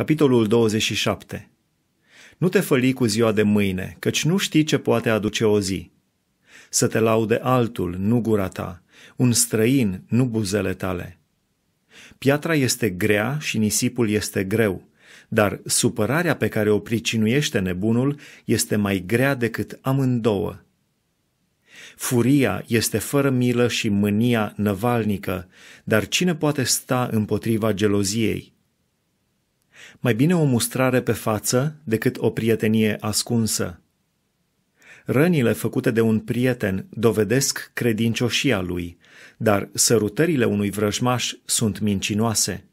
Capitolul 27 Nu te făli cu ziua de mâine, căci nu știi ce poate aduce o zi. Să te laude altul, nu gura ta, un străin, nu buzele tale. Piatra este grea și nisipul este greu, dar supărarea pe care o pricinuiește nebunul este mai grea decât amândouă. Furia este fără milă și mânia năvalnică, dar cine poate sta împotriva geloziei? Mai bine o mustrare pe față decât o prietenie ascunsă. Rănile făcute de un prieten dovedesc credincioșia lui, dar sărutările unui vrăjmaș sunt mincinoase.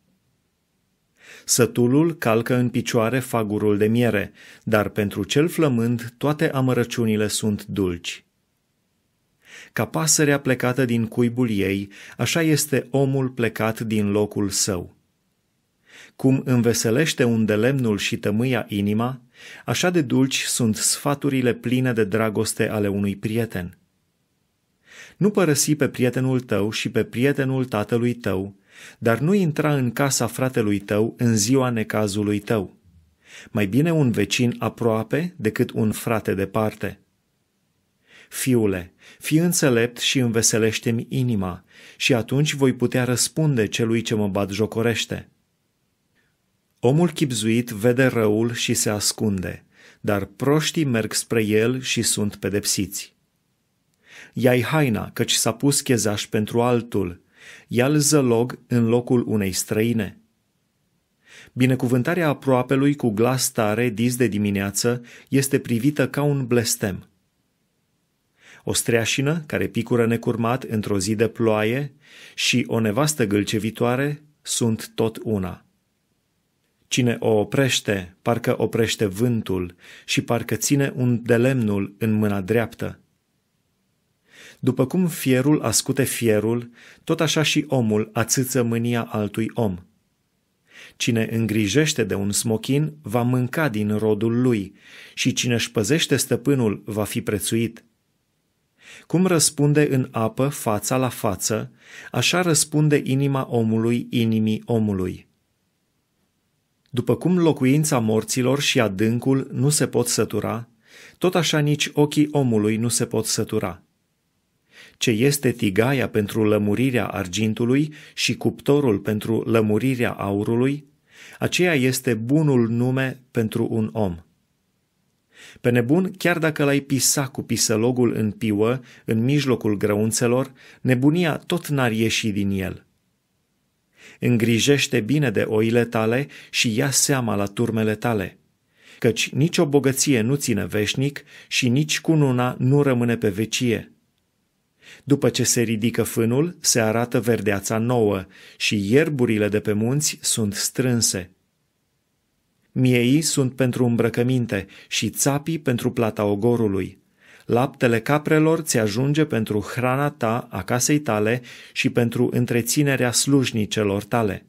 Sătulul calcă în picioare fagurul de miere, dar pentru cel flămând toate amărăciunile sunt dulci. Ca pasărea plecată din cuibul ei, așa este omul plecat din locul său. Cum înveselește unde lemnul și tămâia inima, așa de dulci sunt sfaturile pline de dragoste ale unui prieten. Nu părăsi pe prietenul tău și pe prietenul tatălui tău, dar nu intra în casa fratelui tău în ziua necazului tău. Mai bine un vecin aproape decât un frate departe. Fiule, fi înțelept și înveselește-mi inima, și atunci voi putea răspunde celui ce mă bat jocorește. Omul chipzuit vede răul și se ascunde, dar proștii merg spre el și sunt pedepsiți. Ia-i haina, căci s-a pus chezaș pentru altul, ia-l zălog în locul unei străine. Binecuvântarea aproapelui cu glas tare dis de dimineață este privită ca un blestem. O streașină care picură necurmat într-o zi de ploaie și o nevastă gâlcevitoare sunt tot una – Cine o oprește, parcă oprește vântul și parcă ține un delemnul în mâna dreaptă. După cum fierul ascute fierul, tot așa și omul ațâță mânia altui om. Cine îngrijește de un smochin va mânca din rodul lui și cine își păzește stăpânul va fi prețuit. Cum răspunde în apă fața la față, așa răspunde inima omului inimii omului. După cum locuința morților și adâncul nu se pot sătura, tot așa nici ochii omului nu se pot sătura. Ce este tigaia pentru lămurirea argintului și cuptorul pentru lămurirea aurului, aceea este bunul nume pentru un om. Pe nebun, chiar dacă l-ai pisa cu pisălogul în piuă, în mijlocul grăunțelor, nebunia tot n-ar ieși din el – îngrijește bine de oile tale și ia seama la turmele tale. Căci nicio bogăție nu ține veșnic și nici cununa nu rămâne pe vecie. După ce se ridică fânul, se arată verdeața nouă și ierburile de pe munți sunt strânse. Miei sunt pentru îmbrăcăminte și țapii pentru plata ogorului. Laptele caprelor ți ajunge pentru hrana ta a casei tale și pentru întreținerea slujnicelor tale.